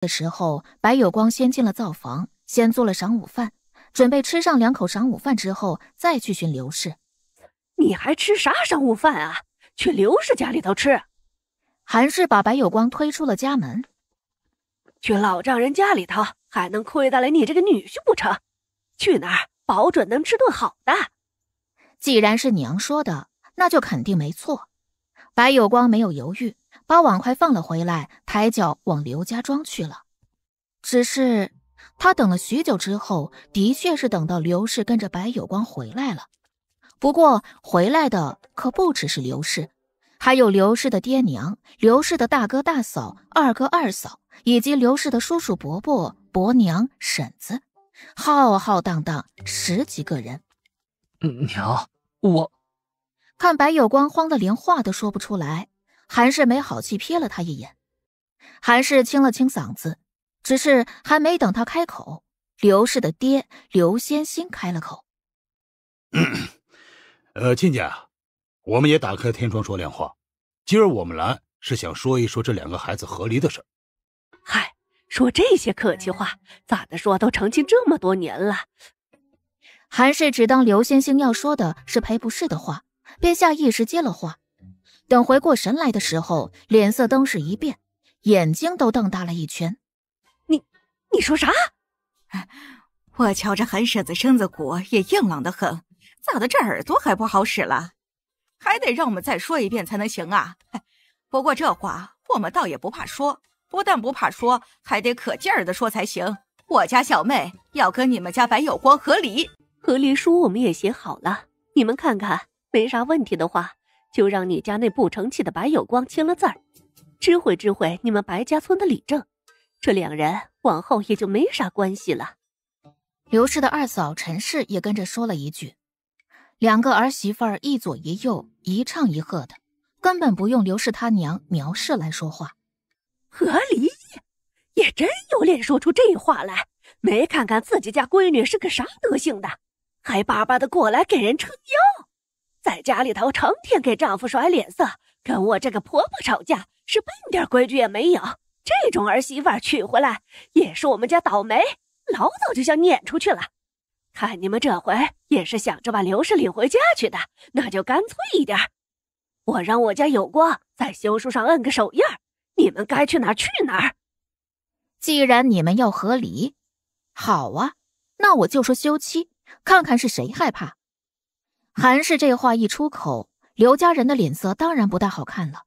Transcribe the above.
的时候，白有光先进了灶房，先做了晌午饭，准备吃上两口晌午饭之后，再去寻刘氏。你还吃啥晌午饭啊？去刘氏家里头吃。韩氏把白有光推出了家门，去老丈人家里头还能亏待了你这个女婿不成？去哪儿保准能吃顿好的。既然是娘说的，那就肯定没错。白有光没有犹豫。把碗筷放了回来，抬脚往刘家庄去了。只是他等了许久之后，的确是等到刘氏跟着白有光回来了。不过回来的可不只是刘氏，还有刘氏的爹娘、刘氏的大哥大嫂、二哥二嫂，以及刘氏的叔叔伯伯、伯娘婶子，浩浩荡荡十几个人。娘，我看白有光慌得连话都说不出来。韩氏没好气瞥了他一眼，韩氏清了清嗓子，只是还没等他开口，刘氏的爹刘先心开了口：“呃，亲家，我们也打开天窗说亮话，今儿我们来是想说一说这两个孩子和离的事儿。”“嗨，说这些客气话咋的？说都成亲这么多年了。”韩氏只当刘先星要说的是赔不是的话，便下意识接了话。等回过神来的时候，脸色登时一变，眼睛都瞪大了一圈。“你，你说啥？” 我瞧着韩婶子身子骨也硬朗的很，咋的这耳朵还不好使了？还得让我们再说一遍才能行啊？不过这话我们倒也不怕说，不但不怕说，还得可劲儿的说才行。我家小妹要跟你们家白有光和离，和离书我们也写好了，你们看看没啥问题的话。就让你家那不成器的白有光签了字儿，知会知会你们白家村的李正，这两人往后也就没啥关系了。刘氏的二嫂陈氏也跟着说了一句，两个儿媳妇儿一左一右，一唱一和的，根本不用刘氏他娘苗氏来说话。何离也真有脸说出这话来，没看看自己家闺女是个啥德行的，还巴巴的过来给人撑腰。在家里头成天给丈夫甩脸色，跟我这个婆婆吵架，是半点规矩也没有。这种儿媳妇娶回来也是我们家倒霉，老早就想撵出去了。看你们这回也是想着把刘氏领回家去的，那就干脆一点，我让我家有光在休书上摁个手印你们该去哪儿去哪儿。既然你们要和离，好啊，那我就说休妻，看看是谁害怕。韩氏这话一出口，刘家人的脸色当然不大好看了。